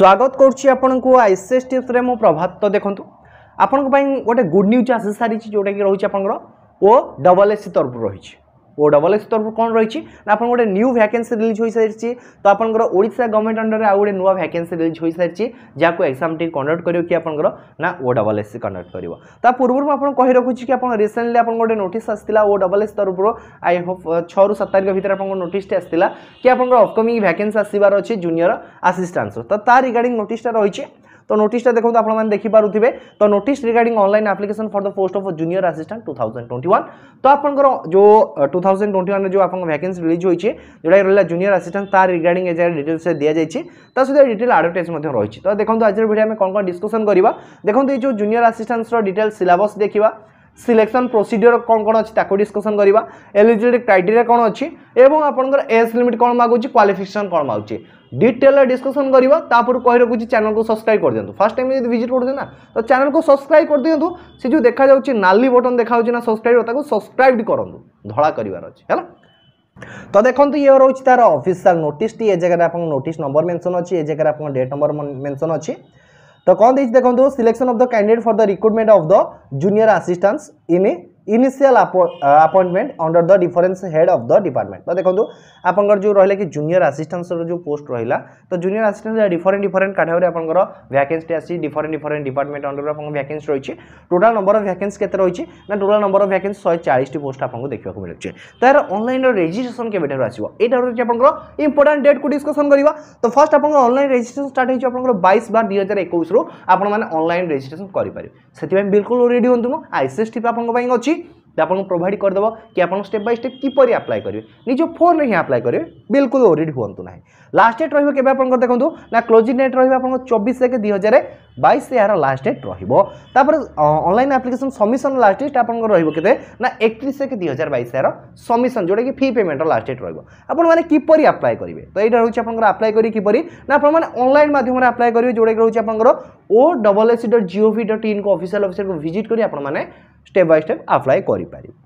স্বাগত করছি আপনার আইসিএস টিপ্সরে মু প্রভাত তো দেখুন আপনার গোটে গুড নিউজ আসি সারিছি যেটা কি রয়েছে আপনার ও ডবল এসি তরফ রয়েছে ଓ ଡବଲ ଏକ୍ସ ତରଫରୁ କ'ଣ ରହିଛି ନା ଆପଣଙ୍କର ଗୋଟେ ନ୍ୟୁ ଭ୍ୟାକେନ୍ସି ରିଲିଜ୍ ହୋଇସାରିଛି ତ ଆପଣଙ୍କର ଓଡ଼ିଶା ଗଭର୍ଣ୍ଣମେଣ୍ଟ ଅଣ୍ଡରରେ ଆଉ ଗୋଟେ ନୂଆ ଭ୍ୟାକେନ୍ସି ରିଲିଜ୍ ହୋଇସାରିଛି ଯାହାକୁ ଏକ୍ସାମ୍ଟି କଣ୍ଡକ୍ଟ କରିବ କି ଆପଣଙ୍କର ନା ଓ ଡବଲ ଏସ୍ କଣ୍ଡକ୍ଟ କରିବ ତା ପୂର୍ବରୁ ମୁଁ ଆପଣଙ୍କୁ କହି ରଖୁଛି କି ଆପଣ ରିସେଣ୍ଟଲି ଆପଣଙ୍କୁ ଗୋଟେ ନୋଟିସ୍ ଆସିଥିଲା ଓ ଡବଲ ଏସ୍ ତରଫରୁ ଆଇ ହୋପ୍ ଛଅରୁ ସାତ ତାରିଖ ଭିତରେ ଆପଣଙ୍କ ନୋଟିସ୍ଟି ଆସିଥିଲା କି ଆପଣଙ୍କର ଅପକମିଂ ଭ୍ୟାକେନ୍ସି ଆସିବାର ଅଛି ଜୁନିୟର ଆସିଷ୍ଟାନ୍ସର ତ ତା ରିଗାର୍ଡିଂ ନୋଟିସ୍ଟା ରହିଛି ତ ନୋଟିସଟା ଦେଖନ୍ତୁ ଆପଣମାନେ ଦେଖିପାରୁଥିବେ ତ notice regarding online application for the post of junior assistant two thousand twenty one ତ ଆପଣଙ୍କର ଯେଉଁ ଟୁ ଥାଉଜେଣ୍ଡ ଟ୍ୱେଣ୍ଟି ୱାନ୍ରେ ଯେଉଁ ଆପଣଙ୍କ ଭ୍ୟାକେନ୍ସି ରିଲିଜ୍ ହୋଇଛି ଯେଉଁଟାକି ରହିଲା ଜୁନିୟର ଆସିଷ୍ଟାଣ୍ଟ ତାର ରିଗାର୍ଡିଂ ଏ ଜାଗାରେ ଡିଟେଲ୍ସରେ ଦିଆଯାଇଛି ତା ସହିତ ଡିଟେଲ୍ ଆଡ଼ଭର୍ଟାଇଜ୍ ମଧ୍ୟ ରହିଛି ତ ଦେଖନ୍ତୁ ଆଜିର ଭିଡ଼ିଓ ଆମେ କ'ଣ କ'ଣ ଡିସ୍କସନ୍ କରିବା ଦେଖନ୍ତୁ ଏଇ ଯେଉଁ ଜୁନିୟର ଆସିଷ୍ଟାଣ୍ଟର ଡିଟେଲ୍ ସିଲାବସ୍ ଦେଖିବା সিলেকশন প্রোসিডিওর কোণ কোণ অনেক তাকে ডিসকসন করা এলিজিবিলিটি ক্রাইটেরিয়া কোণ অনেক এবং আপনার এজ লিমিট কোণ মাগুচি কোয়ালিফিকেসন কোণ মাগুচি ডিটেলরে ডিসকসন করা তাপরে কই রাখুছি চ্যানেলকে সবসক্রাইব করে দিও ফার্স্ট টাইম যদি ভিজিট করছেন না তো চ্যানেলকে সবসক্রাইব করে দিও সে যে দেখা যাচ্ছে নালি বটন দেখা যাচ্ছে না সবসক্রাইব তাকে সবসক্রাইব করতু ধরা করিবার অছে হ্যাঁ তো দেখন্তু ইয়ে রয়েছে তার অফিসিয়াল নোটিসটি এ জায়গায় আপনার নোটিস নম্বর মেনশন অছি এ জায়গায় আপনার ডেট নম্বর মেনশন অছি তো কম দিয়েছি দেখুন selection of the candidate for the recruitment of the junior assistants in a initial appointment under the difference head of the department ତ ଦେଖନ୍ତୁ ଆପଣଙ୍କର ଯେଉଁ ରହିଲା କି ଜୁନିୟର ଆସିଷ୍ଟାଣ୍ଟର ଯେଉଁ ପୋଷ୍ଟ ରହିଲା ତ junior assistant different different category ଆପଣଙ୍କର ଭ୍ୟାକେନ୍ସି ଆସିଛି ଡିଫରେଣ୍ଟ ଡିଫରେଣ୍ଟ ଡିପାର୍ଟମେଣ୍ଟ ଅଣ୍ଡରରେ ଆପଣଙ୍କ ଭ୍ୟାକେନ୍ସି ରହିଛି ଟୋଟାଲ ନମ୍ବର ଅଫ୍ ଭ୍ୟାକେନ୍ସି କେତେ ରହିଛି ନା ଟୋଟାଲ ନମ୍ବର ଅଫ୍ ଭ୍ୟାକେନ୍ସି ଶହେ ଚାଳିଶଟି ପୋଷ୍ଟ ଆପଣଙ୍କୁ ଦେଖିବାକୁ ମିଳୁଛି ତ ଏହାର ଅନଲାଇନ୍ର ରେଜିଷ୍ଟ୍ରେସନ୍ କେବେଠାରୁ ଆସିବ ଏଇଟା ହେଉଛି ଆପଣଙ୍କର ଇମ୍ପୋର୍ଟାଣ୍ଟ ଡେଟ୍କୁ ଡିସ୍କସନ୍ କରିବା ତ ଫାର୍ଷ୍ଟ ଆପଣଙ୍କର ଅନଲାଇନ୍ ରେଜିଷ୍ଟ୍ରେସନ୍ ଷ୍ଟାର୍ଟ ହେଇଛି ଆପଣଙ୍କର ବାଇଶ ବାର ଦୁଇ ହଜାର ଏକୋଇଶରୁ ଆପଣମାନେ ଅନଲାଇନ୍ ରେଜିଷ୍ଟ୍ରେସନ୍ କରିପାରିବେ ସେଥିପାଇଁ ବିଲକୁଲ ରେଡ଼ି ହୁଅନ୍ତୁ ମୁଁ ଆଇସିଏସ୍ଟି ଆପଣଙ୍କ ପାଇଁ ଅଛି আপনার প্রোভাইড করেদেব কি আপনার স্টেপ বাই স্টেপ কিপর আপ্লাই করবে নিজ ফোনে হি আপ্লাই করবে বিলকুল ওরিড হুম না লাস্ট ডেট রহব কেবে আপনার দেখুন না ক্লোজিং ডেট রহব আপনার চবিশ এক দুই হাজার বাইশ এর লাস্ট ডেট রহব তাপরে online application submission last date আপনার রহব কেতে না একত্রিশ এক দুই হাজার বাইশ এর সবমিশন যেটা কি ফি পেমেন্টর লাস্ট ডেট রহব আপনার মানে কিপর আপ্লাই করবে তো এইটা রয়েছে আপনার আপ্লাই করি কিপর না আপনার মানে অনলাইন মাধ্যমে আপ্লাই করবে যেটা রয়েছে আপনার O double S C dot G O V dot in কু অফিসিয়াল অফিসর ভিজিট করে আপনার સ્ટેપ બાય સ્ટેપ આપ્લાય କରିପାରିବେ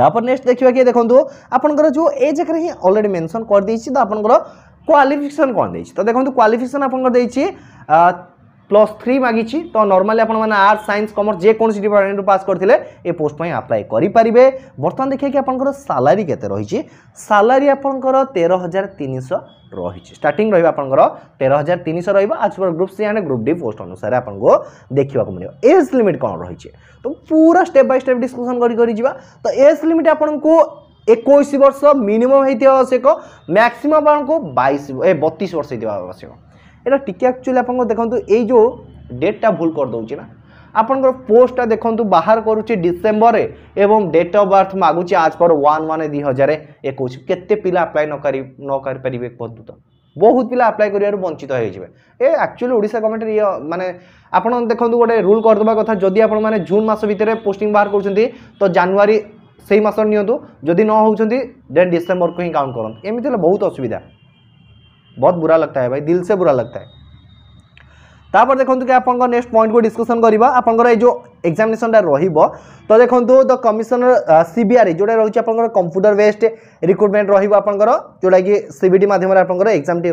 ତାପରେ ନେକ୍ସଟ ଦେଖିବା କି ଦେଖନ୍ତୁ ଆପଣଙ୍କର ଯେଉଁ ଏ ଜାଗାରେ ହିଁ ଅଲରେଡ଼ି ମେନସନ୍ କରିଦେଇଛି ତ ଆପଣଙ୍କର କ୍ୱାଲିଫିକେସନ୍ କ'ଣ ଦେଇଛି ତ ଦେଖନ୍ତୁ କ୍ୱାଲିଫିକେସନ୍ ଆପଣଙ୍କର ଦେଇଛି ପ୍ଲସ୍ ଥ୍ରୀ ମାଗିଛି ତ ନର୍ମାଲି ଆପଣମାନେ ଆର୍ଟ୍ସ ସାଇନ୍ସ କମର୍ସ ଯେକୌଣସି ଡିପାର୍ଟମେଣ୍ଟରୁ ପାସ୍ କରିଥିଲେ ଏ ପୋଷ୍ଟ ପାଇଁ ଆପ୍ଲାଏ କରିପାରିବେ ବର୍ତ୍ତମାନ ଦେଖିବା କି ଆପଣଙ୍କର ସାଲାରୀ କେତେ ରହିଛି ସାଲାରୀ ଆପଣଙ୍କର ତେର ହଜାର ତିନିଶହ ରହିଛି ଷ୍ଟାର୍ଟିଂ ରହିବ ଆପଣଙ୍କର ତେର ହଜାର ତିନିଶହ ରହିବ as per group C and group D post ଅନୁସାରେ ଆପଣଙ୍କୁ ଦେଖିବାକୁ ମିଳିବ ଏଜ୍ ଲିମିଟ୍ କ'ଣ ରହିଛି ତ ପୁରା ଷ୍ଟେପ୍ ବାଇ ଷ୍ଟେପ୍ ଡିସ୍କସନ୍ କରି କରି ଯିବା ତ ଏଜ୍ ଲିମିଟ୍ ଆପଣଙ୍କୁ ଏକୋଇଶ ବର୍ଷ ମିନିମମ୍ ହେଇଥିବା ଆବଶ୍ୟକ ମ୍ୟାକ୍ସିମମ୍ ଆପଣଙ୍କୁ ବାଇଶ ଏ ବତିଶ ବର୍ଷ ହେଇଥିବା ଆବଶ୍ୟକ এটা ଟିକେ ଆକ୍ଚୁଆଲି ଆପଣଙ୍କ ଦେଖନ୍ତୁ ଏଇ ଯେଉଁ ଡେଟ୍ଟା ଭୁଲ କରିଦେଉଛି ନା ଆପଣଙ୍କର ପୋଷ୍ଟଟା ଦେଖନ୍ତୁ ବାହାର କରୁଛି ଡିସେମ୍ବରରେ ଏବଂ ଡେଟ୍ ଅଫ୍ ବାର୍ଥ ମାଗୁଛି ଆଜ୍ ପର ୱାନ୍ ୱାନ୍ ଦୁଇ ହଜାର ଏକୋଇଶ କେତେ ପିଲା ଆପ୍ଲାଏ ନକରି ନ କରିପାରିବେ କୁହନ୍ତୁ ତ ବହୁତ ପିଲା ଆପ୍ଲାଏ କରିବାରୁ ବଞ୍ଚିତ ହେଇଯିବେ ଏ ଆକ୍ଚୁଆଲି ଓଡ଼ିଶା ଗଭର୍ଣ୍ଣମେଣ୍ଟ ଇଏ ମାନେ ଆପଣ ଦେଖନ୍ତୁ ଗୋଟେ ରୁଲ୍ କରିଦେବା କଥା ଯଦି ଆପଣମାନେ ଜୁନ୍ ମାସ ଭିତରେ ପୋଷ୍ଟିଂ ବାହାର କରୁଛନ୍ତି ତ ଜାନୁଆରୀ ସେଇ ମାସରେ ନିଅନ୍ତୁ ଯଦି ନ ହେଉଛନ୍ତି ଦେନ୍ ଡିସେମ୍ବରକୁ ହିଁ କାଉଣ୍ଟ କରନ୍ତୁ ଏମିତି ହେଲେ ବହୁତ ଅସୁବିଧା बहुत बुरा लगता है भाई दिल से बुरा लगता है तापर देखते कि आप नेक्स्ट पॉइंट को डिस्कसन करवा आपंकर ये जो एक्जामेसनटा रोब देखो द कमिशनर सीबीआर जोटा रही है कंप्यूटर बेस्ड रिक्रुटमेंट रोपर जोटा कि सीबीटी मध्यम आप एक्जाम टी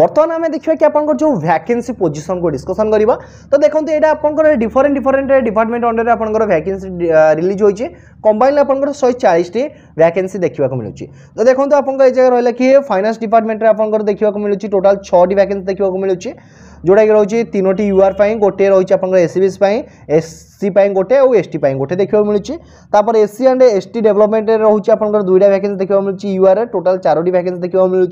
বর্তমান আমি দেখা কি আপনার যে ভ্যাকেন্সি পোজিশন কু ডিসকসন করা তো দেখুন এটা আপনার ডিফরেন্ট ডিফরেন্ট ডিপার্টমেন্ট অন্ডরে আপনার ভ্যাকেন্সি রিলিজ হয়েছে কম্বাইন আপনার শহে চাশটি ভ্যাকেন্সি দেখা মিলুচি তো দেখুন আপনার এই জায়গায় রহলা কি ফাইনান্স ডিপার্টমেন্টে আপনার দেখা মিলুচি টোটাল ছটি ভ্যাকেন্সি দেখা মিলুচি जोटा कि रोचे तीनोट यूआर गोटे रही है एससीबीस एससी गोटे और एसटी गोटे देखा मिलूपर एससी एंड एसटी डेभलपमेंट रोचे आप दुईटा भैकेन्सी देखा मिलूँ यूआर टोटाल चारोटी भैकेन्सी देखा मिलूँ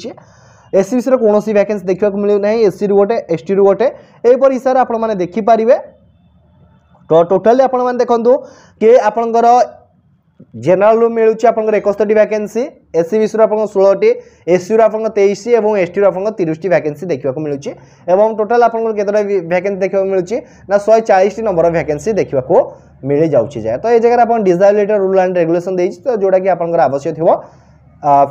ଏସ୍ସିବିସିର କୌଣସି ଭ୍ୟାକେନ୍ସି ଦେଖିବାକୁ ମିଳୁନାହିଁ ଏସ୍ସିରୁ ଗୋଟେ ଏସ୍ଟିରୁ ଗୋଟେ ଏହିପରି ହିସାବରେ ଆପଣମାନେ ଦେଖିପାରିବେ ତ ଟୋଟାଲି ଆପଣମାନେ ଦେଖନ୍ତୁ କି ଆପଣଙ୍କର ଜେନେରାଲରୁ ମିଳୁଛି ଆପଣଙ୍କର ଏକସ୍ତରୀ ଭ୍ୟାକେନ୍ସି ଏସ୍ସିବିସିରୁ ଆପଣଙ୍କ ଷୋହଳଟି ଏସ୍ସିରୁ ଆପଣଙ୍କ ତେଇଶ ଏବଂ ଏସ୍ଟିରୁ ଆପଣଙ୍କ ତିରିଶଟି ଭ୍ୟାକେନ୍ସି ଦେଖିବାକୁ ମିଳୁଛି ଏବଂ ଟୋଟାଲ୍ ଆପଣଙ୍କର କେତେଟା ଭ୍ୟାକେନ୍ସି ଦେଖିବାକୁ ମିଳୁଛି ନା ଶହେ ଚାଳିଶଟି ନମ୍ବର ଭ୍ୟାକେନ୍ସି ଦେଖିବାକୁ ମିଳିଯାଉଛି ଯାଏ ତ ଏ ଜାଗାରେ ଆପଣ ଡିଜାବିଲିଟି ରୁଲ୍ ଆଣ୍ଡ ରେଗୁଲେସନ୍ ଦେଇଛି ତ ଯେଉଁଟାକି ଆପଣଙ୍କର ଆବଶ୍ୟକ ଥିବ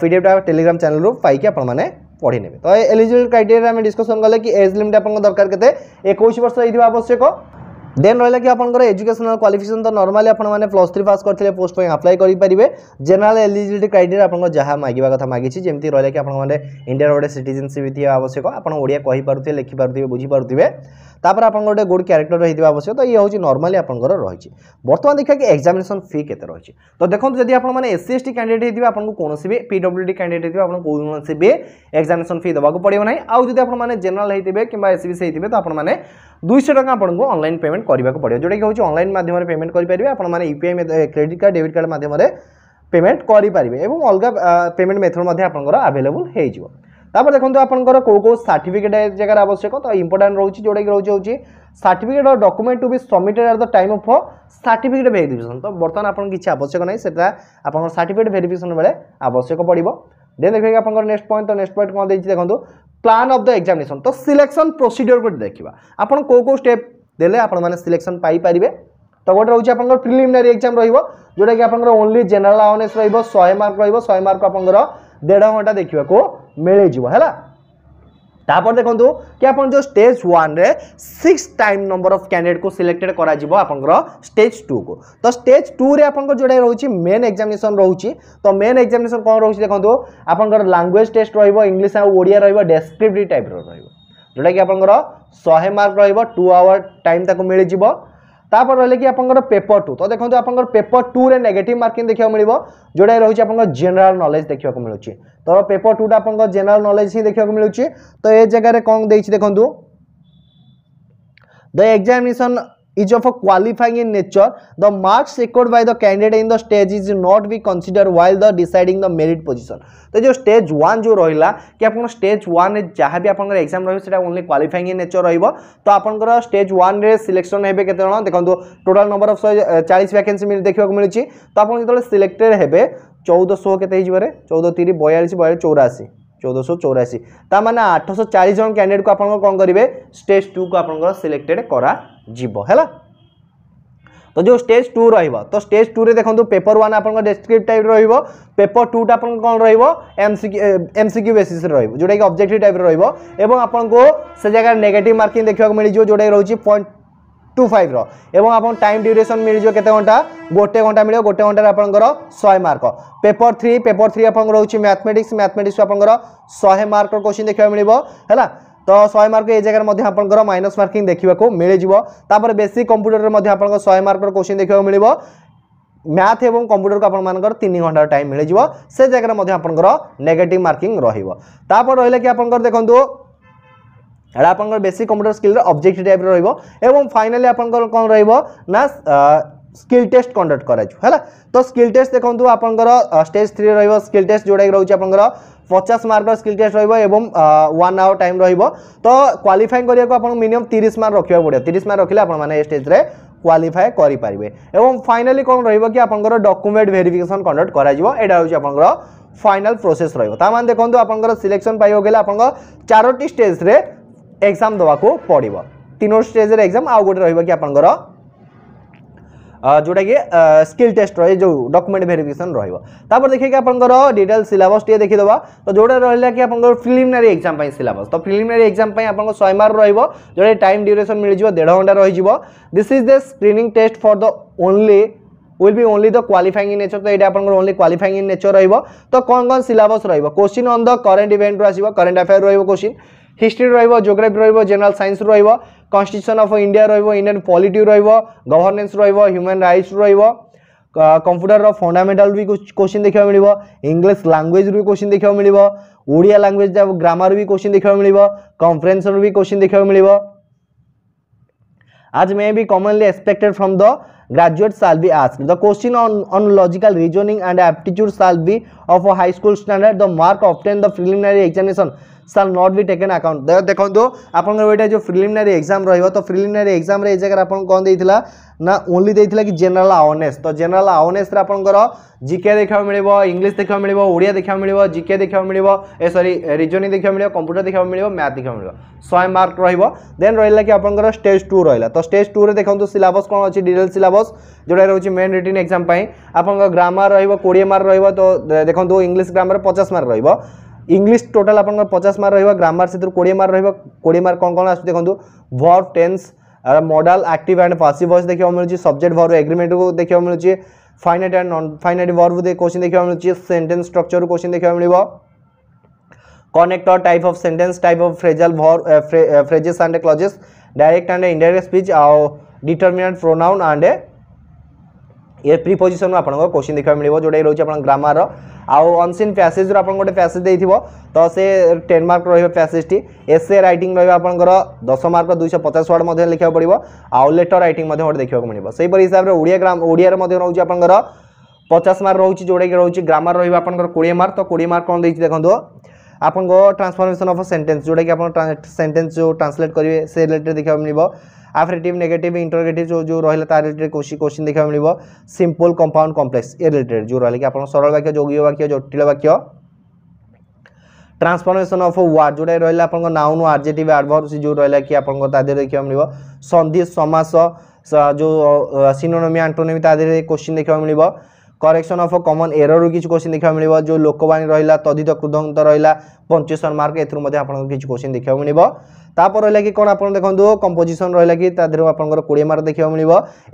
ପିଡ଼ିଏଫ୍ଟା ଟେଲିଗ୍ରାମ୍ ଚ୍ୟାନେଲ୍ରୁ ପାଇକି ଆପଣମାନେ পড়ে নেবে তো এলিজিবল ক্রাইটেরিয়া আমি ডিসকসন কলে কি এজ লিমিট আপনার দরকার কেতে একুশ বর্ষ হয়ে আবশ্যক দেন রহলা কি আপনার এজুকেশনাল কোয়ালিফিকেসন তো নর্মালি আপনার প্লস থ্রি পাস করলে পোস্ট আপ্লাই করে জেনারেল এলিজিবিলিটি ক্রাইটেরিয়া আপনার যা মাগা কথা মাগিছি যেমনি রহলা কি আপনার ইন্ডিয়ার গোটে সিটিজেনশিপ থাকা আবশ্যক আপনার ওড়িয়া কহিপারে লেখিপারে বুঝিপারে ତାପରେ ଆପଣ ଗୋଟେ ଗୁଡ଼ କ୍ୟାରେକ୍ଟର ରହିଥିବା ଆବଶ୍ୟକ ତ ଇଏ ହେଉଛି ନର୍ମାଲି ଆପଣଙ୍କର ରହିଛି ବର୍ତ୍ତମାନ ଦେଖିବା କି ଏକ୍ଜାମିନେସନ୍ ଫି କେତେ ରହିଛି ତ ଦେଖନ୍ତୁ ଯଦି ଆପଣମାନେ S C S T candidate ହେଇଥିବେ ଆପଣଙ୍କୁ କୌଣସି ବି ପି ଡବ୍ଲ୍ୟୁ ଡି କ୍ୟାଣ୍ଡିଡେଟ୍ ହେଇଥିବେ ଆପଣଙ୍କୁ କୌଣସି ବି ଏକ୍ଜାମିନେସନ୍ ଫି ଦେବାକୁ ପଡ଼ିବ ନାହିଁ ଆଉ ଯଦି ଆପଣମାନେ ଜେନେରାଲ୍ ହେଇଥିବେ କିମ୍ବା ଏସ୍ ବି ସି ହେଇଥିବେ ତ ଆପଣମାନେ ଦୁଇଶହ ଟଙ୍କା ଆପଣଙ୍କୁ ଅନଲାଇନ୍ ପେମେଣ୍ଟ କରିବାକୁ ପଡ଼ିବ ଯେଉଁଟାକି ହେଉଛି ଅନଲାଇନ୍ ମାଧ୍ୟମରେ ପେମେଣ୍ଟ କରିପାରିବେ ଆପଣମାନେ U P I credit card debit card ମାଧ୍ୟମରେ ପେମେଣ୍ଟ କରିପାରିବେ ଏବଂ ଅଲଗା ପେମେଣ୍ଟ ମେଥଡ଼ ମଧ୍ୟ ଆପଣଙ୍କର ଆଭେଲେବୁଲ୍ ହେଇଯିବ তাপরে দেখুন আপনার কেউ কেউ সার্টিফিকেট জায়গার আবশ্যক তো ইম্পর্টাট রয়েছে যেটা কি রয়েছে হচ্ছে certificate or document to be submitted at the time of certificate verification তো বর্তমানে আপনার কিছু আবশ্যক নাই সেটা আপনার সার্টিফিকেট ভেরিফিকেসন বেড়ে আবশ্যক পড়ব দেন দেখবে আপনার নেক্সট পয়েন্ট তো নেক্সট পয়েন্ট কম দিয়েছি দেখুন প্লান অফ দ এক্সামিনেসন তো সিলেকশন প্রোসিডিওর গোটে দেখা আপনার কেউ কেউ স্টেপ দেলে আপনার সিলেকশন মানে পাইপারে তো গোটে রয়েছে আপনার প্রিলিমিনারি এক্সাম রহব যেটা কি আপনার ওনলি জেনারেল আওয়ারনেস রহব শহে মার্ক রহব শহে মার্ক আপনার দেড় ঘন্টা দেখা ମିଳିଯିବ ହେଲା ତାପରେ ଦେଖନ୍ତୁ କି ଆପଣ ଯେଉଁ ଷ୍ଟେଜ୍ ୱାନ୍ରେ ସିକ୍ସ ଟାଇମ୍ ନମ୍ବର ଅଫ୍ କ୍ୟାଣ୍ଡିଡେଟ୍କୁ ସିଲେକ୍ଟେଡ୍ କରାଯିବ ଆପଣଙ୍କର ଷ୍ଟେଜ୍ ଟୁକୁ ତ ଷ୍ଟେଜ୍ ଟୁରେ ଆପଣଙ୍କର ଯେଉଁଟା ରହୁଛି ମେନ୍ ଏକ୍ଜାମିନେସନ୍ ରହୁଛି ତ ମେନ୍ ଏକ୍ଜାମିନେସନ୍ କ'ଣ ରହୁଛି ଦେଖନ୍ତୁ ଆପଣଙ୍କର ଲାଙ୍ଗୁଏଜ୍ ଟେଷ୍ଟ ରହିବ ଇଂଲିଶ ଆଉ ଓଡ଼ିଆ ରହିବ ଡେସ୍କ୍ରିପ୍ଟିଭ୍ ଟାଇପ୍ର ରହିବ ଯେଉଁଟାକି ଆପଣଙ୍କର ଶହେ ମାର୍କ ରହିବ ଟୁ ଆୱାର୍ ଟାଇମ୍ ତାକୁ ମିଳିଯିବ তাপরে রহলে কি আপনার পেপর টু তো দেখুন আপনার পেপর টুরে নেগেটিভ মার্কিং দেখা মিলব যেটা রয়েছে আপনার জেনারেল নলেজ দেখা মিলুচি তো পেপর টুটা আপনার জেনারেল নলেজ হি দেখা মিলুচি তো এ জায়গায় কম দিয়েছি দেখুন the examination is of a qualifying in nature, the marks scored by the candidate in the stage is not be considered while the deciding the merit position. तो जो स्टेज one जो रहा कि आप stage one जहाँ भी आप exam रही only qualifying in nature रहा तो आप stage one रे selection हे के देखो total number of चालीस वैकेंसी देखा मिलूँ तो आप जो सिलेक्टेड हे चौदह के चौदह तीन बयालीस बयालीस चौराशी চৌদশো চৌরাশি তার মানে আটশো চাশ জন ক্যান্ডিডেট আপনার কম করবে স্টেজ টু কু আপনার जीव है तो जो स्टेज टू रो स्टेज टू रे देखो पेपर वन आप डेस्क्रिप्ट टाइप रेपर टूटा आप कौन सिक्यू बेसीस रोटा कि अब्जेक्ट टाइप रोको से जगह नेगेट मार्किंग देखा मिल जाए जोटा कि रोचे पॉइंट टू फाइव रहा टाइम ड्यूरेसन मिल जाए घंटा गोटे घंटा मिले गोटे घंटे आपर शहे mark paper three paper three आप मैथमेटिक्स मैथमेटिक्स आप शहे मार्क क्वेश्चन देखा मिले है তো শহে মার্ক এই জায়গার মধ্যে আপনার মাইনস মার্কিং দেখা মিলিযোগ তাপরে বেসিক কম্পুটরের মধ্যে আপনার শহে মার্কর কোশ্চিন দেখা মিলব ম্যাথ এবং কম্পুটরকে আপনার তিন ঘণ্টার টাইম মিলিযোগ সে জায়গার মধ্যে আপনার নেগেটিভ মার্কিং রহব তাপরে রহলে কি আপনার দেখুন এটা আপনার বেসিক কম্পুটর স্কিলর অবজেক্ট টাইপ রহব এবং ফাইনালি আপনার কম রহব না স্কিল টেস্ট কন্ডক্ট করা হল তো স্কিল টেস্ট দেখুন আপনার স্টেজ থ্রি রহব স্কিল টেস্ট যেটা কি রয়েছে আপনার পচাশ মার্কর স্কিল টেস্ট রহব এবং ওয়ান আওয়ার টাইম রহব তো কোয়ালিফাই করা আপনার মিনিমম তিরিশ মার্ক রাখা পড়ে তিরিশ মার্ক রাখলে আপনার এই স্টেজে কোয়ালিফাই করে এবং ফাইনালি কম রহব কি আপনার ডকুমেন্ট ভেরিফিকেসন কন্ডক্ট করা এটা হচ্ছে আপনার ফাইনাল প্রোসেস রহব তা মানে দেখুন আপনার সিলেকশন পাইব গেলে আপনার চারোটি স্টেজে এক্সাম দেওয়া পড়ব তিনো স্টেজের এক্সাম আউ গোটে রহব কি আপনার जोटा जोटाकि स्किल टेस्ट रही जो डकुमेंट भेरीफिकेसन रहा देखिए आपर डिटेल सिलबस टे देखीद तो जोटा रहा कि आप प्रिलिमिनारी एक्जाम सिलबस तो प्रिलिमिनारी एक्जाम आप शहे मार्क रोटा टाइम ड्यूरेसन मिल देढ़ घंटा रही this is the screening test for the only will be only the qualifying in nature तो ये आपको ओनली क्वालिफाइंग इन नेचर रो तो कौन कौन syllabus question on the current event as current affair question history geography general science र constitution of India Indian polity governance human rights र computer fundamental भी क्वेश्चन देखा मिले इंग्लीश लांगुएज भी क्वेश्चन देखा मिले ओडिया लांगुएज ग्रामर भी क्वेश्चन देखा मिले कन्फरेन्स भी क्वेश्चन देखा मिले as may be commonly expected from the graduate shall be as the question on logical reasoning and aptitude shall be of high school standard the mark obtained the preliminary examination shall not be taken account ଦେଖନ୍ତୁ ଆପଣଙ୍କର ଏଇଟା ଯେଉଁ preliminary exam ରହିବ ତ preliminary ଏକ୍ଜାମ୍ରେ ଏ ଜାଗାରେ ଆପଣଙ୍କୁ କ'ଣ ଦେଇଥିଲା ନା ଓନ୍ଲି ଦେଇଥିଲା କି ଜେନେରାଲ୍ ଆୱାରନେସ୍ ତ ଜେନେରାଲ୍ ଆୱାରନେସ୍ରେ ଆପଣଙ୍କର ଜିକେ ଦେଖିବାକୁ ମିଳିବ ଇଂଲିଶ ଦେଖିବାକୁ ମିଳିବ ଓଡ଼ିଆ ଦେଖିବାକୁ ମିଳିବ ଜିକେ ଦେଖିବାକୁ ମିଳିବ ଏ ସରି ରିଜନିଂ ଦେଖିବାକୁ ମିଳିବ କମ୍ପ୍ୟୁଟର ଦେଖିବାକୁ ମିଳିବ ମ୍ୟାଥ୍ ଦେଖିବାକୁ ମିଳିବ ଶହେ ମାର୍କ ରହିବ ଦେନ୍ ରହିଲା କି ଆପଣଙ୍କର ଷ୍ଟେଜ୍ ଟୁ ରହିଲା ତ ଷ୍ଟେଜ୍ ଟୁରେ ଦେଖନ୍ତୁ ସିଲାବସ୍ କ'ଣ ଅଛି ଡିଟେଲ୍ ସିଲାବସ୍ ଯେଉଁଟା ରହୁଛି ମେନ୍ ରିଟିନ୍ ଏକ୍ଜାମ୍ ପାଇଁ ଆପଣଙ୍କ ଗ୍ରାମାର ରହିବ କୋଡ଼ିଏ ମାର୍କ ରହିବ ତ ଦେଖନ୍ତୁ ଇଂଲିଶ ଗ୍ରାମାର ପଚାଶ ମାର୍କ ରହିବ ইংলিশ ଟୋଟାଲ ଆପଣଙ୍କର ପଚାଶ ମାର୍କ ରହିବ ଗ୍ରାମାର ସେଥିରୁ କୋଡ଼ିଏ ମାର୍କ ରହିବ କୋଡ଼ିଏ ମାର୍କ କ'ଣ କ'ଣ ଆସୁଛି ଦେଖନ୍ତୁ verb tense modal active and passive voice ଦେଖିବାକୁ ମିଳୁଛି ସବଜେକ୍ଟ ଭର୍ଭ ଏଗ୍ରିମେଣ୍ଟକୁ ଦେଖିବାକୁ ମିଳୁଛି finite and non finite verb question দেখা মিলুচি সেন্টেন্স স্ট্রকচর কোশ্চিন দেখা মিলব connector type of sentence type of phrasal verb phrases and clauses direct and indirect speech আও ডিটরমিনেট প্রোনাউন অ্যান্ড ये प्री पोजिशन आपण क्वेश्चन देखा मिले जोटा रोचे आप ग्रामार आउ अनसीन पैसेज आप गोटे पैसेज दे थो तो से टेन मार्क पैसेज टी एस ए रईट रहा दस मार्क दुई पचास वार्ड मध्य लिखा पड़ो आउ लेटर रईट गोटे देखा मिले सेपरि हिसाब से ओडिया ग्राम ओडिया रोचे आप पचास मार्क रोचे जोटा कि रोचे ग्रामर रोक आप कोड़े मार्क तो कोड़े मार्क कौन देखते देखो ଆପଣଙ୍କ ଟ୍ରାନ୍ସଫର୍ମେସନ୍ ଅଫ୍ ସେଣ୍ଟେନ୍ସ ଯେଉଁଟାକି ଆପଣ ସେଣ୍ଟେନ୍ସ ଯେଉଁ ଟ୍ରାନ୍ସଲେଟ୍ କରିବେ ସେ ରିଲେଟେଡ଼୍ ଦେଖିବାକୁ ମିଳିବ ଆଫରେଟିଭ୍ ନେଗେଟିଭ୍ ଇଣ୍ଟରଗେଟିଭ୍ ଯେଉଁ ଯେଉଁ ରହିଲା ତା ରିଲେଟେଡ଼୍ କୋଶ୍ଚିନ୍ ଦେଖିବାକୁ ମିଳିବ ସିମ୍ପଲ୍ କମ୍ପାଉଣ୍ଡ କମ୍ପ୍ଲେକ୍ସ ଏ ରିଲେଟେଡ଼୍ ଯେଉଁ ରହିଲା କି ଆପଣ ସରଳ ବାକ୍ୟ ଯୌଗିକ ବାକ୍ୟ ଜଟିଳ ବାକ୍ୟ ट्रांसफर्मेसन अफ वार्ड जोटा रहा आप नाउन आर्जेटिव आडभर से जो रहा कि आपको देखा मिले सन्धि समास जो सिनोनोमी आंटोनोमी क्वेश्चन देखा मिले करेक्शन अफ कमन एरर किसी क्वेश्चन देखा मिले जो लोकवाणी रहा तदित कृदंत रहा पंचेश्वर मार्क एपण किसी क्वेश्चन देखा मिले तापर रहा कि कौन आप देखो कंपोजिशन रहा कि आपको कोड़े मार्क देखा मिल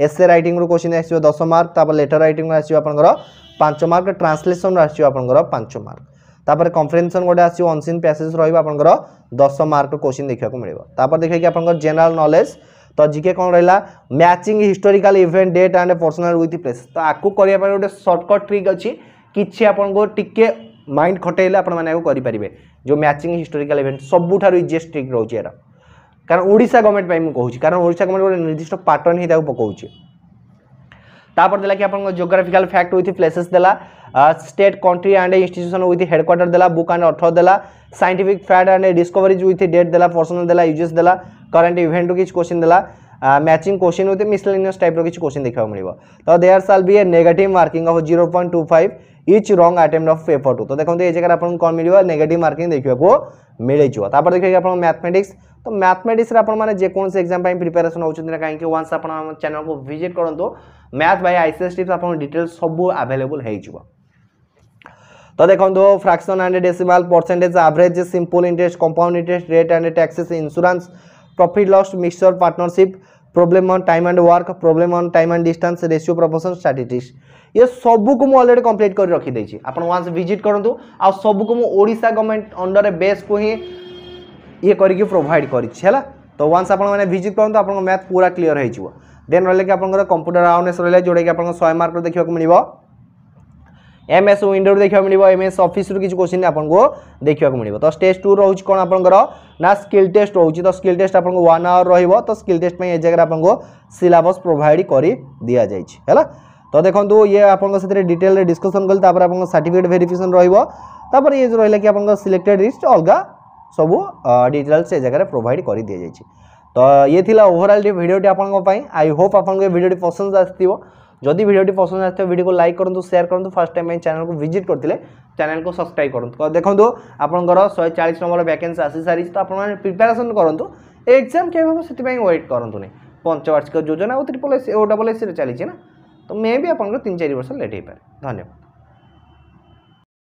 एसे रईटिंग क्वेश्चन आसो दस मार्क लेटर रईट आसर पांच मार्क ट्रांसलेसन आसर पांच मार्क तापर कंफरेन्सन गोटे आसो अनसीन पैसेज रहा आप दस मार्क क्वेश्चन देखा मिले तापर देखिए आप जेनेल नलेज তো ଜିକେ କ'ଣ ରହିଲା matching historical event date and personal with place ତ ଆକୁ କରିବା ପାଇଁ ଗୋଟେ ସର୍ଟକଟ୍ ଟ୍ରିକ୍ ଅଛି କିଛି ଆପଣଙ୍କୁ ଟିକେ ମାଇଣ୍ଡ ଖଟେଇଲେ ଆପଣମାନେ ଆକୁ କରିପାରିବେ ଯେଉଁ ମ୍ୟାଚିଂ ହିଷ୍ଟୋରିକାଲ ଇଭେଣ୍ଟ ସବୁଠାରୁ ଇଜିଏଷ୍ଟ ଟ୍ରିକ୍ ରହୁଛି ଏହାର କାରଣ ଓଡ଼ିଶା ଗଭର୍ଣ୍ଣମେଣ୍ଟ ପାଇଁ ମୁଁ କହୁଛି କାରଣ ଓଡ଼ିଶା ଗଭର୍ଣ୍ଣମେଣ୍ଟ ଗୋଟେ ନିର୍ଦ୍ଦିଷ୍ଟ ପାଟର୍ନ ହିଁ ତାକୁ ପକାଉଛି তারপর দেলা কি আপনার জিওগ্রাফিকাল ফ্যাক্ট উইথ প্লেসেস দেলা state country and institution with headquarter দেলা বুক অ্যান্ড অর্থ দেলা scientific fact and discoveries with date দেলা পর্সোনাল দেলা ইউজেস দেলা କରେଣ୍ଟ ଇଭେଣ୍ଟରୁ କିଛି କୋଶ୍ଚିନ୍ ଦେଲା ମ୍ୟାଚିଂ କୋଶ୍ଚିନ୍ ୱିଥ୍ ମିସଲେନିୟସ୍ ଟାଇପ୍ର କିଛି କୋଶ୍ଚିନ୍ ଦେଖିବାକୁ ମିଳିବ ତ there shall be a negative marking of zero point two five each wrong attempt of paper two ତ ଦେଖନ୍ତୁ ଏ ଜାଗାରେ ଆପଣଙ୍କୁ କ'ଣ ମିଳିବ ନେଗେଟିଭ୍ ମାର୍କିଂ ଦେଖିବାକୁ ମିଳିଯିବ ତାପରେ ଦେଖିବେ ଆପଣ ମ୍ୟାଥମେଟିକ୍ସ ତ ମ୍ୟାଥମେଟିକ୍ସରେ ଆପଣମାନେ ଯେକୌଣସି ଏକ୍ଜାମ୍ ପାଇଁ ପ୍ରିପାରେସନ୍ ହେଉଛନ୍ତି ନା କାହିଁକି ୱାନ୍ସ ଆପଣ ଆମ ଚ୍ୟାନେଲ୍କୁ ଭିଜିଟ୍ କରନ୍ତୁ ମ୍ୟାଥ୍ ବାଇ ଆଇସିଏସ୍ ଟିପ୍ସ ଆପଣଙ୍କ ଡିଟେଲ୍ସ ସବୁ ଆଭେଲେବୁଲ୍ ହେଇଯିବ तो देखो fraction and decimal percentage average simple interest compound interest rate and taxes insurance profit loss mixture partnership problem on time and work problem on time and distance ratio proportion statistics ये सबू को already complete कर रखी रखिदे आप ones visit करूँ आ सबू को मुझा गवर्नमेंट अंडर बेस को ही ये करके प्रोभाइड करा तो वन्स आपने भिजिट करूँ आप मैथ पूरा क्लीयर हो देन रहा कि आप कंप्यूटर अवेयरनेस रहा जोटा कि आप शहे मार्क देखा मिल एम एस विंडो देखा मिल एम एस अफिस किसी क्वेश्चन आपको देखा मिल तो स्टेज टू रोच कौन आप ना स्किल टेस्ट रोचे तो स्किल टेस्ट आपको वन आवर रो तो स्किल टेस्ट में ये जगह आपको सिलबस प्रोभाइड कर दि जाए तो देखो ये आपको डिटेल डिस्कसन कल आप सार्टिफिकेट भेरीफिकेसन रोपर ये रहा कि आप सिलेक्टेड लिस्ट अलग सब डिटेल्स से जगह प्रोभाइड कर दि जाए तो ये ओवरअल भिडियो आप आई होप आप भिडियोटी पसंद आसो जदि भिडियोटी पसंद आते भिडियो को लाइक करूँ सेयार करूँ फास्ट टाइम चैनल को भिजिट करते चैनल को सब्सक्राइब कर देखो आपंकर शहे चालीस नंबर वैके आसी सारी तो आप प्रिपेरेसन करूँ एक्जाम के हम से व्वेट करूँ पंचवार्षिक योजना और triple S O double S चली तो मे भी आप तीन चार वर्ष लेट हो पाए धन्यवाद